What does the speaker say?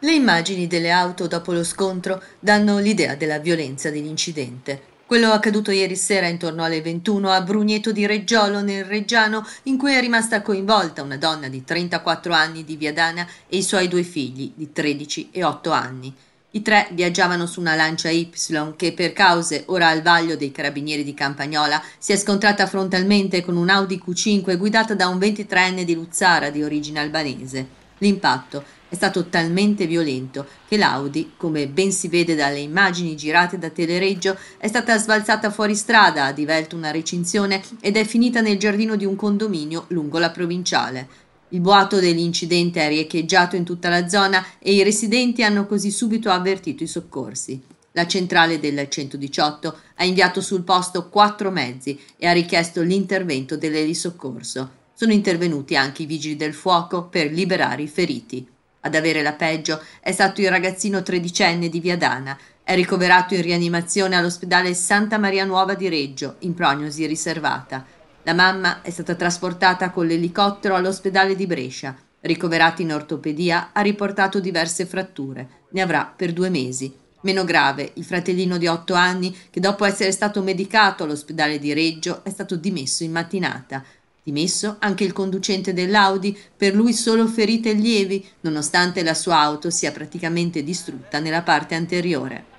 Le immagini delle auto dopo lo scontro danno l'idea della violenza dell'incidente. Quello accaduto ieri sera intorno alle 21 a Brugneto di Reggiolo nel Reggiano, in cui è rimasta coinvolta una donna di 34 anni di Viadana e i suoi due figli di 13 e 8 anni. I tre viaggiavano su una lancia Y che per cause ora al vaglio dei carabinieri di Campagnola si è scontrata frontalmente con un Audi Q5 guidata da un 23enne di Luzzara di origine albanese. L'impatto è stato talmente violento che l'Audi, come ben si vede dalle immagini girate da Telereggio, è stata sbalzata fuori strada, ha divelto una recinzione ed è finita nel giardino di un condominio lungo la provinciale. Il boato dell'incidente è riecheggiato in tutta la zona e i residenti hanno così subito avvertito i soccorsi. La centrale del 118 ha inviato sul posto quattro mezzi e ha richiesto l'intervento dell'elisoccorso. Sono intervenuti anche i vigili del fuoco per liberare i feriti. Ad avere la peggio è stato il ragazzino tredicenne di Viadana. È ricoverato in rianimazione all'ospedale Santa Maria Nuova di Reggio, in prognosi riservata. La mamma è stata trasportata con l'elicottero all'ospedale di Brescia. Ricoverata in ortopedia, ha riportato diverse fratture. Ne avrà per due mesi. Meno grave, il fratellino di otto anni, che dopo essere stato medicato all'ospedale di Reggio, è stato dimesso in mattinata dimesso anche il conducente dell'Audi, per lui solo ferite lievi, nonostante la sua auto sia praticamente distrutta nella parte anteriore.